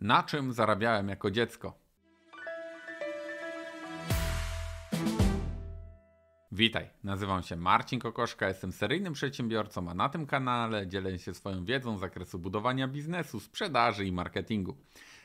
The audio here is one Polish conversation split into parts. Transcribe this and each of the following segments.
Na czym zarabiałem jako dziecko? Witaj, nazywam się Marcin Kokoszka, jestem seryjnym przedsiębiorcą, a na tym kanale dzielę się swoją wiedzą z zakresu budowania biznesu, sprzedaży i marketingu.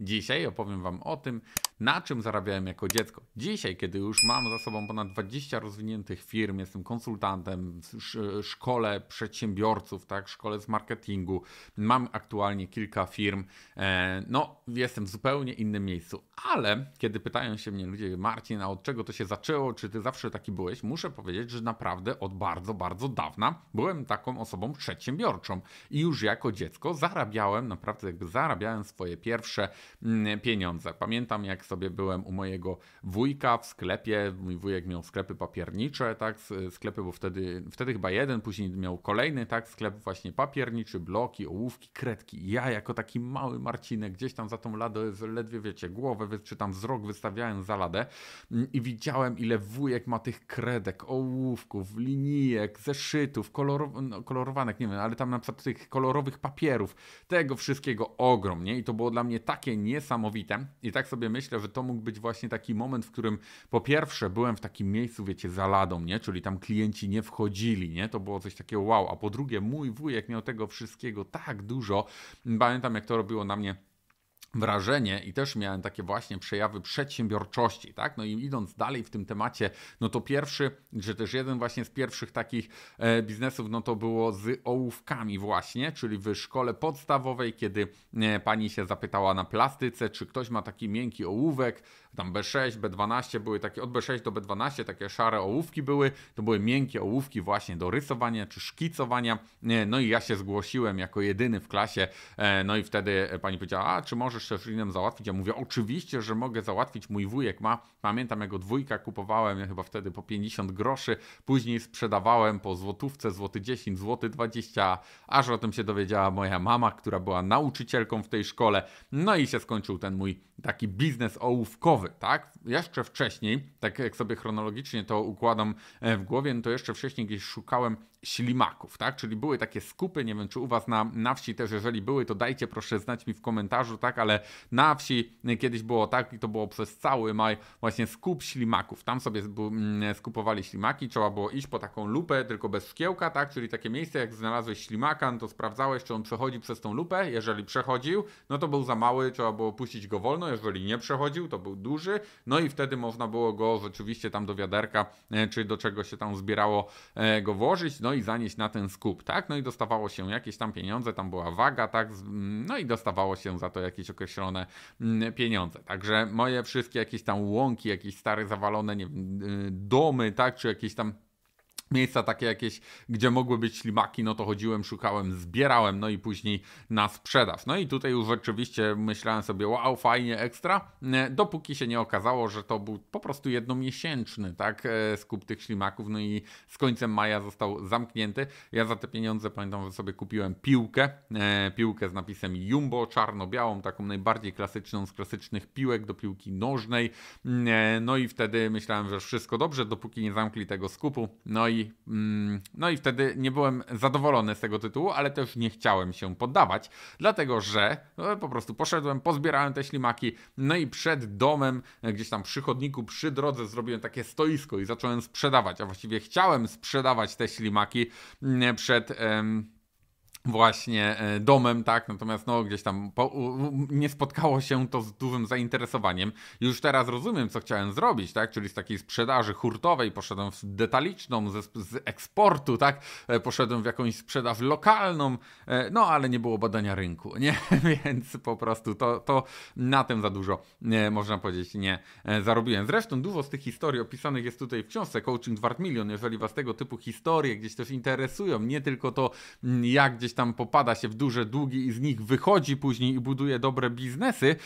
Dzisiaj opowiem Wam o tym, na czym zarabiałem jako dziecko. Dzisiaj, kiedy już mam za sobą ponad 20 rozwiniętych firm, jestem konsultantem w szkole przedsiębiorców, tak, szkole z marketingu, mam aktualnie kilka firm, e, no jestem w zupełnie innym miejscu, ale kiedy pytają się mnie ludzie, Marcin, a od czego to się zaczęło, czy Ty zawsze taki byłeś, muszę powiedzieć, że naprawdę od bardzo, bardzo dawna byłem taką osobą przedsiębiorczą i już jako dziecko zarabiałem, naprawdę jakby zarabiałem swoje pierwsze Mm, pieniądze Pamiętam, jak sobie byłem u mojego wujka w sklepie, mój wujek miał sklepy papiernicze, tak, sklepy, bo wtedy, wtedy chyba jeden, później miał kolejny, tak, sklep właśnie papierniczy, bloki, ołówki, kredki. Ja jako taki mały Marcinek gdzieś tam za tą ladę ledwie, wiecie, głowę, czy tam wzrok wystawiałem za ladę mm, i widziałem, ile wujek ma tych kredek, ołówków, linijek, zeszytów, kolor, no, kolorowanek, nie wiem, ale tam na przykład tych kolorowych papierów, tego wszystkiego ogrom, nie? I to było dla mnie takie niesamowite. I tak sobie myślę, że to mógł być właśnie taki moment, w którym po pierwsze byłem w takim miejscu, wiecie, za ladą, nie? Czyli tam klienci nie wchodzili, nie? To było coś takiego wow. A po drugie, mój wujek miał tego wszystkiego tak dużo. Pamiętam, jak to robiło na mnie wrażenie i też miałem takie właśnie przejawy przedsiębiorczości, tak? No i idąc dalej w tym temacie, no to pierwszy, że też jeden właśnie z pierwszych takich e, biznesów, no to było z ołówkami właśnie, czyli w szkole podstawowej, kiedy e, pani się zapytała na plastyce, czy ktoś ma taki miękki ołówek, tam B6, B12 były takie, od B6 do B12 takie szare ołówki były, to były miękkie ołówki właśnie do rysowania czy szkicowania, e, no i ja się zgłosiłem jako jedyny w klasie, e, no i wtedy pani powiedziała, a czy możesz Szczecinem załatwić? Ja mówię, oczywiście, że mogę załatwić, mój wujek ma. Pamiętam, jego dwójka kupowałem ja chyba wtedy po 50 groszy, później sprzedawałem po złotówce, złoty 10, złoty 20, aż o tym się dowiedziała moja mama, która była nauczycielką w tej szkole. No i się skończył ten mój taki biznes ołówkowy, tak? Jeszcze wcześniej, tak jak sobie chronologicznie to układam e, w głowie, no to jeszcze wcześniej gdzieś szukałem ślimaków, tak? Czyli były takie skupy, nie wiem czy u was na, na wsi też, jeżeli były, to dajcie proszę znać mi w komentarzu, tak? Ale na wsi kiedyś było tak i to było przez cały maj właśnie skup ślimaków. Tam sobie mm, skupowali ślimaki, trzeba było iść po taką lupę, tylko bez szkiełka, tak? Czyli takie miejsce, jak znalazłeś ślimaka, no to sprawdzałeś, czy on przechodzi przez tą lupę. Jeżeli przechodził, no to był za mały, trzeba było puścić go wolno. Jeżeli nie przechodził, to był duży. No i wtedy można było go rzeczywiście tam do wiaderka, e, czy do czego się tam zbierało, e, go włożyć. No i zanieść na ten skup, tak? No i dostawało się jakieś tam pieniądze, tam była waga, tak? Mm, no i dostawało się za to jakieś określone mm, pieniądze. Także moje wszystkie jakieś tam łąki, jakieś stare zawalone, nie wiem, y, domy, tak? Czy jakieś tam Miejsca takie jakieś, gdzie mogły być ślimaki, no to chodziłem, szukałem, zbierałem, no i później na sprzedaż. No i tutaj już rzeczywiście myślałem sobie, wow, fajnie, ekstra, e, dopóki się nie okazało, że to był po prostu jednomiesięczny, tak, e, skup tych ślimaków, no i z końcem maja został zamknięty. Ja za te pieniądze pamiętam, że sobie kupiłem piłkę, e, piłkę z napisem Jumbo, czarno-białą, taką najbardziej klasyczną z klasycznych piłek do piłki nożnej. No i wtedy myślałem, że wszystko dobrze, dopóki nie zamkli tego skupu. No i i, mm, no i wtedy nie byłem zadowolony z tego tytułu, ale też nie chciałem się poddawać, dlatego że no, po prostu poszedłem, pozbierałem te ślimaki, no i przed domem, e, gdzieś tam przy chodniku, przy drodze zrobiłem takie stoisko i zacząłem sprzedawać, a właściwie chciałem sprzedawać te ślimaki mm, przed... Em, właśnie e, domem, tak, natomiast no gdzieś tam po, nie spotkało się to z dużym zainteresowaniem. Już teraz rozumiem, co chciałem zrobić, tak, czyli z takiej sprzedaży hurtowej poszedłem w detaliczną, z, z eksportu, tak, e, poszedłem w jakąś sprzedaż lokalną, e, no ale nie było badania rynku, nie, więc po prostu to, to na tym za dużo, nie, można powiedzieć, nie zarobiłem. Zresztą dużo z tych historii opisanych jest tutaj w książce Coaching Wart Milion, jeżeli was tego typu historie gdzieś też interesują, nie tylko to, jak gdzieś tam popada się w duże długi i z nich wychodzi później i buduje dobre biznesy,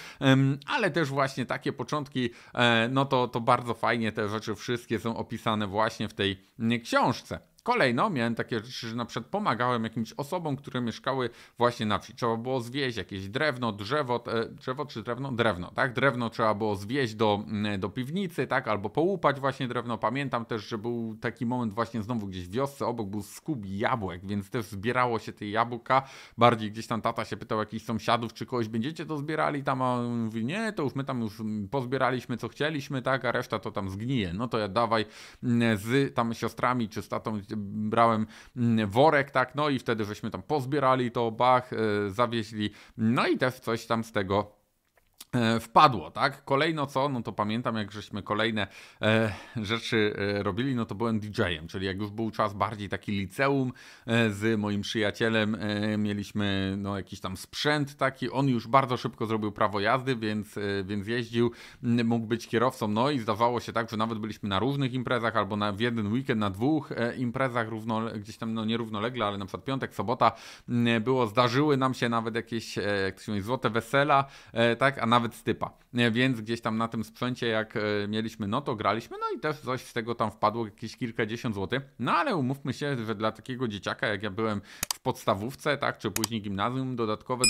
ale też właśnie takie początki, e, no to, to bardzo fajnie te rzeczy wszystkie są opisane właśnie w tej książce. Kolejno miałem takie rzeczy, że na przykład pomagałem jakimś osobom, które mieszkały właśnie na wsi. Trzeba było zwieść jakieś drewno, drzewo, e, drzewo czy drewno? Drewno, tak? Drewno trzeba było zwieść do, mm, do piwnicy, tak? Albo połupać właśnie drewno. Pamiętam też, że był taki moment właśnie znowu gdzieś w wiosce, obok był skub jabłek, więc też zbierało się te jabłka. Bardziej gdzieś tam tata się pytał jakichś sąsiadów, czy kogoś będziecie to zbierali tam, a on mówi, nie, to już my tam już pozbieraliśmy co chcieliśmy, tak? A reszta to tam zgnije. No to ja dawaj mm, z tam siostrami czy z tatą brałem mm, worek, tak, no i wtedy żeśmy tam pozbierali to, bach, e, zawieźli, no i też coś tam z tego E, wpadło, tak? Kolejno co, no to pamiętam, jak żeśmy kolejne e, rzeczy e, robili, no to byłem DJ-em, czyli jak już był czas bardziej taki liceum e, z moim przyjacielem, e, mieliśmy no, jakiś tam sprzęt taki, on już bardzo szybko zrobił prawo jazdy, więc, e, więc jeździł, mógł być kierowcą, no i zdawało się tak, że nawet byliśmy na różnych imprezach, albo na, w jeden weekend, na dwóch imprezach, równo, gdzieś tam no, nierównolegle, ale na przykład piątek, sobota było, zdarzyły nam się nawet jakieś, jak to się mówi, złote wesela, tak? A na nawet stypa. Więc gdzieś tam na tym sprzęcie, jak e, mieliśmy, no to graliśmy, no i też coś z tego tam wpadło, jakieś kilkadziesiąt złotych. No ale umówmy się, że dla takiego dzieciaka, jak ja byłem w podstawówce, tak, czy później gimnazjum, dodatkowe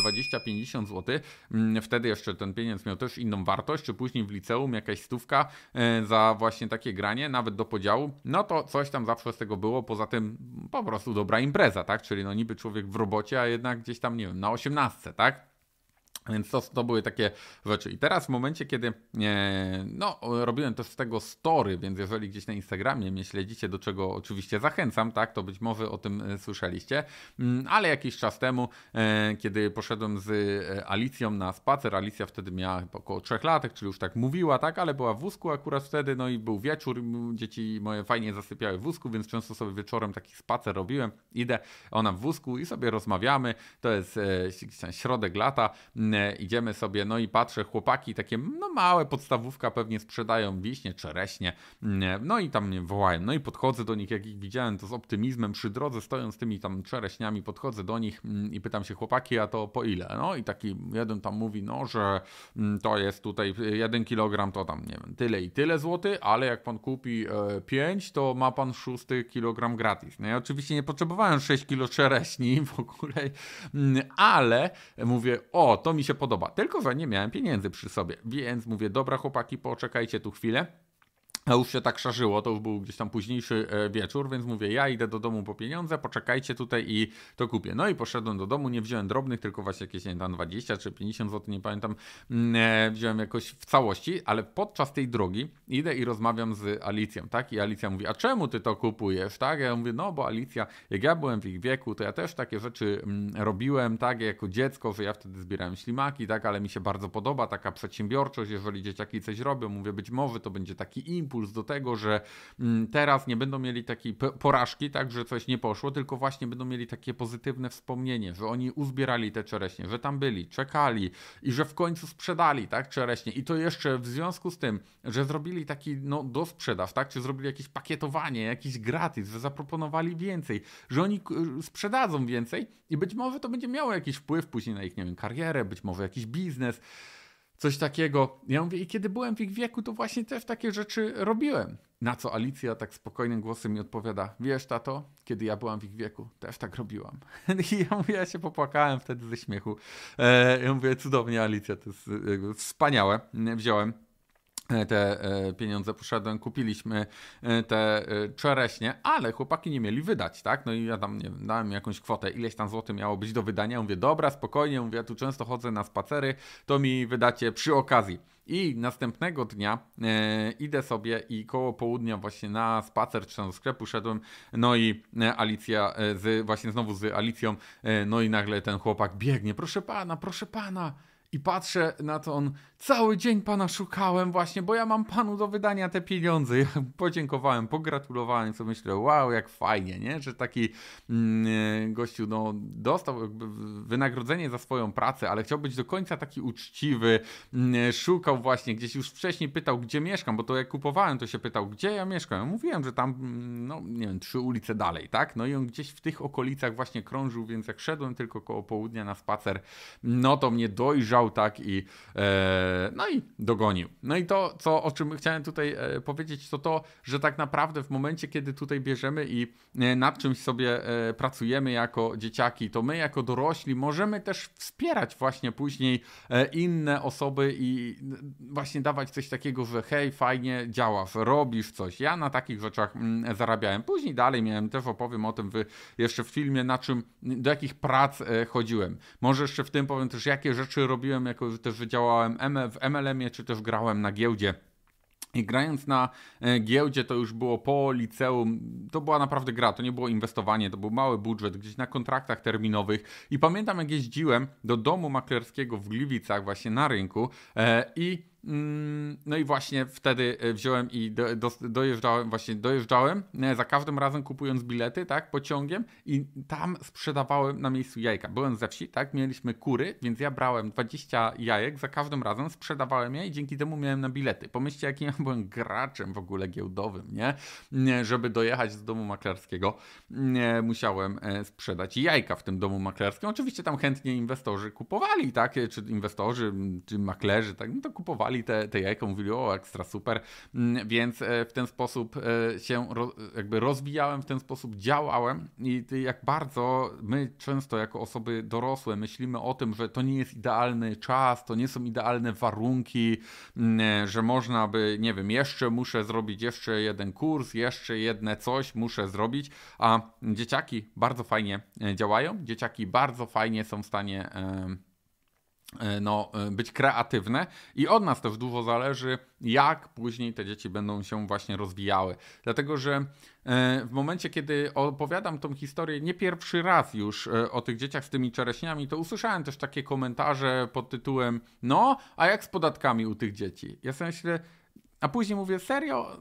20-50 zł, mm, wtedy jeszcze ten pieniądz miał też inną wartość, czy później w liceum jakaś stówka e, za właśnie takie granie, nawet do podziału, no to coś tam zawsze z tego było, poza tym po prostu dobra impreza, tak, czyli no niby człowiek w robocie, a jednak gdzieś tam, nie wiem, na 18, tak? Więc to, to były takie rzeczy. I teraz w momencie, kiedy e, no, robiłem też z tego story, więc jeżeli gdzieś na Instagramie mnie śledzicie, do czego oczywiście zachęcam, tak, to być może o tym e, słyszeliście, mm, ale jakiś czas temu, e, kiedy poszedłem z e, Alicją na spacer, Alicja wtedy miała około trzech latek, czyli już tak mówiła, tak, ale była w wózku akurat wtedy, no i był wieczór, dzieci moje fajnie zasypiały w wózku, więc często sobie wieczorem taki spacer robiłem, idę, ona w wózku i sobie rozmawiamy, to jest e, środek lata, Mm, e, idziemy sobie, no i patrzę, chłopaki takie no małe podstawówka pewnie sprzedają wiśnie, czereśnie, mm, e, no i tam mnie wołają, no i podchodzę do nich, jak ich widziałem, to z optymizmem przy drodze, stojąc z tymi tam czereśniami, podchodzę do nich mm, i pytam się, chłopaki, a to po ile? No i taki jeden tam mówi, no, że to jest tutaj y, jeden kilogram, to tam, nie wiem, tyle i tyle złoty, ale jak pan kupi 5, e, to ma pan szósty kilogram gratis. No ja oczywiście nie potrzebowałem 6 kilo czereśni w ogóle, ale mówię, o, to mi się podoba. Tylko, że nie miałem pieniędzy przy sobie, więc mówię, dobra chłopaki, poczekajcie tu chwilę. A już się tak szarzyło, to już był gdzieś tam późniejszy e, wieczór, więc mówię, ja idę do domu po pieniądze, poczekajcie tutaj i to kupię. No i poszedłem do domu, nie wziąłem drobnych, tylko właśnie jakieś, nie tam 20 czy 50 zł, nie pamiętam, mm, e, wziąłem jakoś w całości, ale podczas tej drogi idę i rozmawiam z Alicją, tak? I Alicja mówi, a czemu ty to kupujesz, tak? Ja mówię, no bo Alicja, jak ja byłem w ich wieku, to ja też takie rzeczy mm, robiłem, tak? Jako dziecko, że ja wtedy zbierałem ślimaki, tak? Ale mi się bardzo podoba taka przedsiębiorczość, jeżeli dzieciaki coś robią, mówię, być może to będzie taki impuls, impuls do tego, że mm, teraz nie będą mieli takiej porażki, tak, że coś nie poszło, tylko właśnie będą mieli takie pozytywne wspomnienie, że oni uzbierali te czereśnie, że tam byli, czekali i że w końcu sprzedali, tak, czereśnie. I to jeszcze w związku z tym, że zrobili taki, no, dosprzedaż, tak, czy zrobili jakieś pakietowanie, jakiś gratis, że zaproponowali więcej, że oni sprzedadzą więcej i być może to będzie miało jakiś wpływ później na ich, nie wiem, karierę, być może jakiś biznes, coś takiego. Ja mówię, i kiedy byłem w ich wieku, to właśnie też takie rzeczy robiłem. Na co Alicja tak spokojnym głosem mi odpowiada, wiesz tato, kiedy ja byłam w ich wieku, też tak robiłam. I ja mówię, ja się popłakałem wtedy ze śmiechu. E, ja mówię, cudownie Alicja, to jest e, wspaniałe, wziąłem. E, te e, pieniądze poszedłem, kupiliśmy e, te czereśnie, ale chłopaki nie mieli wydać, tak? No i ja tam nie wiem, dałem jakąś kwotę, ileś tam złotych miało być do wydania. Mówię, dobra, spokojnie, mówię, ja tu często chodzę na spacery, to mi wydacie przy okazji. I następnego dnia e, idę sobie i koło południa właśnie na spacer czy do sklepu szedłem, no i Alicja, z, właśnie znowu z Alicją, e, no i nagle ten chłopak biegnie, proszę pana, proszę pana, i patrzę na to, on cały dzień pana szukałem właśnie, bo ja mam panu do wydania te pieniądze. Ja podziękowałem, pogratulowałem, co myślę, wow, jak fajnie, nie? Że taki mm, e, gościu no, dostał wynagrodzenie za swoją pracę, ale chciał być do końca taki uczciwy, mm, e, szukał właśnie, gdzieś już wcześniej pytał, gdzie mieszkam, bo to jak kupowałem, to się pytał, gdzie ja mieszkam. Ja mówiłem, że tam, mm, no nie wiem, trzy ulice dalej, tak? No i on gdzieś w tych okolicach właśnie krążył, więc jak szedłem tylko koło południa na spacer, no to mnie dojrzał tak, i e, no i dogonił. No i to, co, o czym chciałem tutaj e, powiedzieć, to to, że tak naprawdę w momencie, kiedy tutaj bierzemy i e, nad czymś sobie e, pracujemy jako dzieciaki, to my jako dorośli możemy też wspierać właśnie później e, inne osoby i właśnie dawać coś takiego, że hej, fajnie działasz, robisz coś. Ja na takich rzeczach mm, zarabiałem. Później dalej miałem, też opowiem o tym w, jeszcze w filmie, na czym, do jakich prac e, chodziłem. Może jeszcze w tym powiem też, jakie rzeczy robiłem robiłem, jako też działałem w MLM-ie, czy też grałem na giełdzie. I grając na e, giełdzie, to już było po liceum, to była naprawdę gra, to nie było inwestowanie, to był mały budżet, gdzieś na kontraktach terminowych. I pamiętam, jak jeździłem do domu maklerskiego w Gliwicach, właśnie na rynku, e, i Mm, no i właśnie wtedy e, wziąłem i do, do, dojeżdżałem, właśnie dojeżdżałem, e, za każdym razem kupując bilety, tak, pociągiem i tam sprzedawałem na miejscu jajka. Byłem ze wsi, tak, mieliśmy kury, więc ja brałem 20 jajek, za każdym razem sprzedawałem je i dzięki temu miałem na bilety. Pomyślcie, jakim ja byłem graczem w ogóle giełdowym, nie? Żeby dojechać z domu maklerskiego, musiałem e, sprzedać jajka w tym domu maklerskim. Oczywiście tam chętnie inwestorzy kupowali, tak, czy inwestorzy, czy maklerzy, tak, no to kupowali kupowali te, te jajko, mówili, o, ekstra super, mm, więc e, w ten sposób e, się jakby rozwijałem, w ten sposób działałem i jak bardzo my często jako osoby dorosłe myślimy o tym, że to nie jest idealny czas, to nie są idealne warunki, mm, e, że można by, nie wiem, jeszcze muszę zrobić jeszcze jeden kurs, jeszcze jedne coś muszę zrobić, a dzieciaki bardzo fajnie działają, dzieciaki bardzo fajnie są w stanie E, no, e, być kreatywne i od nas też dużo zależy, jak później te dzieci będą się właśnie rozwijały. Dlatego, że e, w momencie, kiedy opowiadam tą historię nie pierwszy raz już o tych dzieciach z tymi czereśniami, to usłyszałem też takie komentarze pod tytułem: No, a jak z podatkami u tych dzieci? Ja sobie myślę, a później mówię, serio,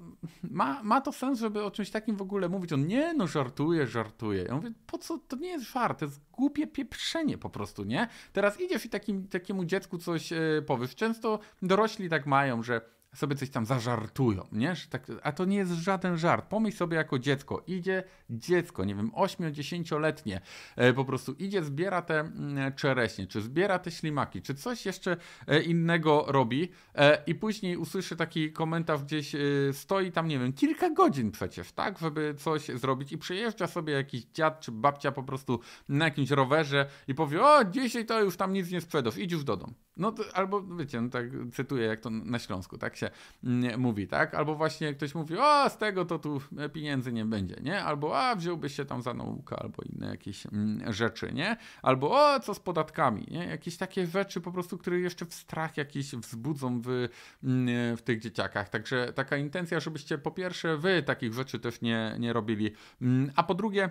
ma, ma to sens, żeby o czymś takim w ogóle mówić? On, nie, no żartuje, żartuje. Ja mówię, po co, to nie jest żart, to jest głupie pieprzenie po prostu, nie? Teraz idziesz i takim, takiemu dziecku coś yy, powiesz. Często dorośli tak mają, że sobie coś tam zażartują, nie? Tak, a to nie jest żaden żart. Pomyśl sobie jako dziecko, idzie dziecko, nie wiem, 8-10-letnie, e, po prostu idzie, zbiera te mm, czereśnie, czy zbiera te ślimaki, czy coś jeszcze e, innego robi e, i później usłyszy taki komentarz gdzieś, stoi tam, nie wiem, kilka godzin przecież, tak, żeby coś zrobić i przyjeżdża sobie jakiś dziad czy babcia po prostu na jakimś rowerze i powie, o, dzisiaj to już tam nic nie sprzedasz, idź już do domu. No to, albo no wiecie, no tak cytuję, jak to na Śląsku, tak się mm, mówi, tak? Albo właśnie ktoś mówi, o, z tego to tu e, pieniędzy nie będzie, nie? Albo a, wziąłbyś się tam za naukę, albo inne jakieś mm, rzeczy, nie? Albo o, co z podatkami, nie? Jakieś takie rzeczy po prostu, które jeszcze w strach jakiś wzbudzą w, mm, w tych dzieciakach. Także taka intencja, żebyście po pierwsze wy takich rzeczy też nie, nie robili, a po drugie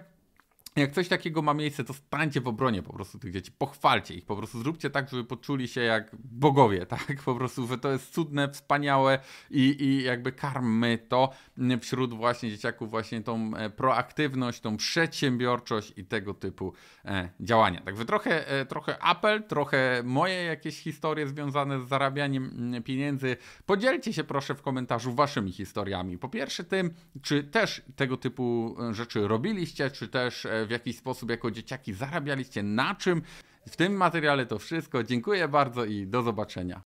jak coś takiego ma miejsce, to stańcie w obronie po prostu tych dzieci, pochwalcie ich, po prostu zróbcie tak, żeby poczuli się jak bogowie, tak, po prostu, że to jest cudne, wspaniałe i, i jakby karmy to wśród właśnie dzieciaków właśnie tą e, proaktywność, tą przedsiębiorczość i tego typu e, działania. Także trochę, e, trochę apel, trochę moje jakieś historie związane z zarabianiem mm, pieniędzy. Podzielcie się proszę w komentarzu waszymi historiami. Po pierwsze tym, czy też tego typu rzeczy robiliście, czy też w jaki sposób jako dzieciaki zarabialiście na czym. W tym materiale to wszystko. Dziękuję bardzo i do zobaczenia.